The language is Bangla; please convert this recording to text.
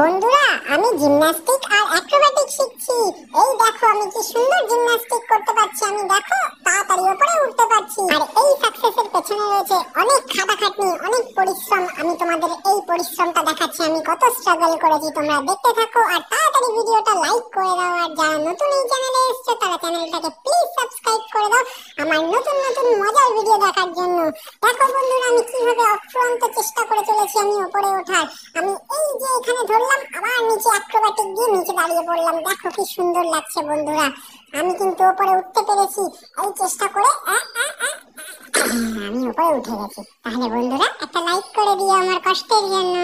বন্ধুরা আমি জিমন্যাস্টিক আর অ্যাক্রোবেটিক শিখছি এই দেখো আমি কি সুন্দর জিমন্যাস্টিক করতে পারছি আমি দেখো তাড়াতাড়ি উপরে উঠতে পারছি আর এই সাকসেসের পেছনে রয়েছে অনেক খাটাখাটনি অনেক পরিশ্রম আমি তোমাদের এই পরিশ্রমটা দেখাচ্ছি আমি কত স্ট্রাগল করেছি তোমরা দেখতে থাকো আর তাড়াতাড়ি ভিডিওটা লাইক করে দাও আর যারা নতুন এই চ্যানেলে এসেছে তারা চ্যানেলটাকে প্লিজ সাবস্ক্রাইব করে দাও আমার নতুন নতুন মজার ভিডিও দেখার জন্য দেখো বন্ধুরা আমি কিভাবে অক্লান্ত চেষ্টা করে চলেছি আমি উপরে ওঠার আমি যে এখানে ধরলাম আবার নিচে অ্যাক্রোব্যাটিক গিয়ে নিচে দাঁড়িয়ে পড়লাম দেখো কি সুন্দর লাগছে বন্ধুরা আমি কিন্তু ওপরে উঠতে পেরেছি এই চেষ্টা করে আমি উপরে উঠে গেছি তাহলে বন্ধুরা একটা লাইক করে দিও আমার কষ্টের জন্য